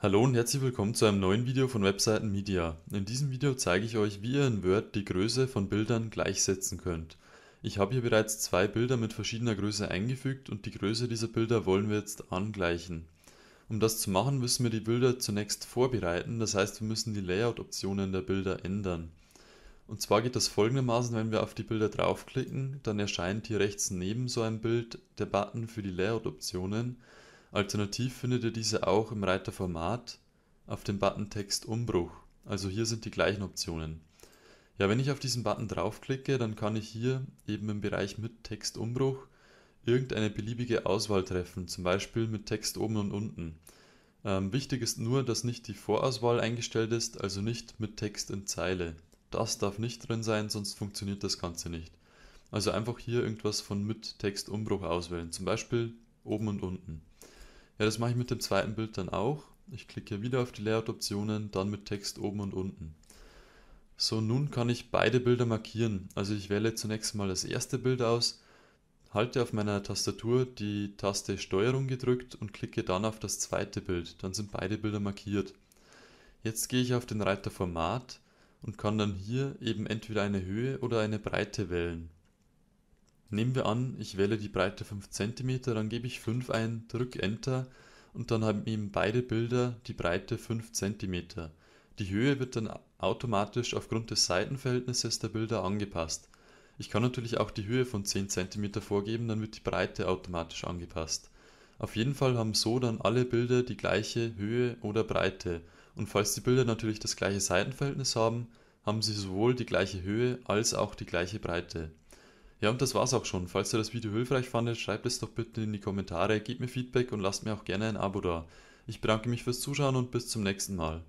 Hallo und herzlich willkommen zu einem neuen Video von Webseiten Media. In diesem Video zeige ich euch, wie ihr in Word die Größe von Bildern gleichsetzen könnt. Ich habe hier bereits zwei Bilder mit verschiedener Größe eingefügt und die Größe dieser Bilder wollen wir jetzt angleichen. Um das zu machen, müssen wir die Bilder zunächst vorbereiten, das heißt wir müssen die Layout-Optionen der Bilder ändern. Und zwar geht das folgendermaßen, wenn wir auf die Bilder draufklicken, dann erscheint hier rechts neben so einem Bild der Button für die Layout-Optionen Alternativ findet ihr diese auch im Reiter Format auf dem Button Text Umbruch. Also hier sind die gleichen Optionen. Ja, wenn ich auf diesen Button draufklicke, dann kann ich hier eben im Bereich mit Text Umbruch irgendeine beliebige Auswahl treffen, zum Beispiel mit Text oben und unten. Ähm, wichtig ist nur, dass nicht die Vorauswahl eingestellt ist, also nicht mit Text in Zeile. Das darf nicht drin sein, sonst funktioniert das Ganze nicht. Also einfach hier irgendwas von mit Text Umbruch auswählen, zum Beispiel oben und unten. Ja, das mache ich mit dem zweiten Bild dann auch. Ich klicke wieder auf die Layout-Optionen, dann mit Text oben und unten. So, nun kann ich beide Bilder markieren. Also ich wähle zunächst mal das erste Bild aus, halte auf meiner Tastatur die Taste Steuerung gedrückt und klicke dann auf das zweite Bild. Dann sind beide Bilder markiert. Jetzt gehe ich auf den Reiter Format und kann dann hier eben entweder eine Höhe oder eine Breite wählen. Nehmen wir an, ich wähle die Breite 5 cm, dann gebe ich 5 ein, drücke Enter und dann haben eben beide Bilder die Breite 5 cm. Die Höhe wird dann automatisch aufgrund des Seitenverhältnisses der Bilder angepasst. Ich kann natürlich auch die Höhe von 10 cm vorgeben, dann wird die Breite automatisch angepasst. Auf jeden Fall haben so dann alle Bilder die gleiche Höhe oder Breite. Und falls die Bilder natürlich das gleiche Seitenverhältnis haben, haben sie sowohl die gleiche Höhe als auch die gleiche Breite. Ja, und das war's auch schon. Falls ihr das Video hilfreich fandet, schreibt es doch bitte in die Kommentare, gebt mir Feedback und lasst mir auch gerne ein Abo da. Ich bedanke mich fürs Zuschauen und bis zum nächsten Mal.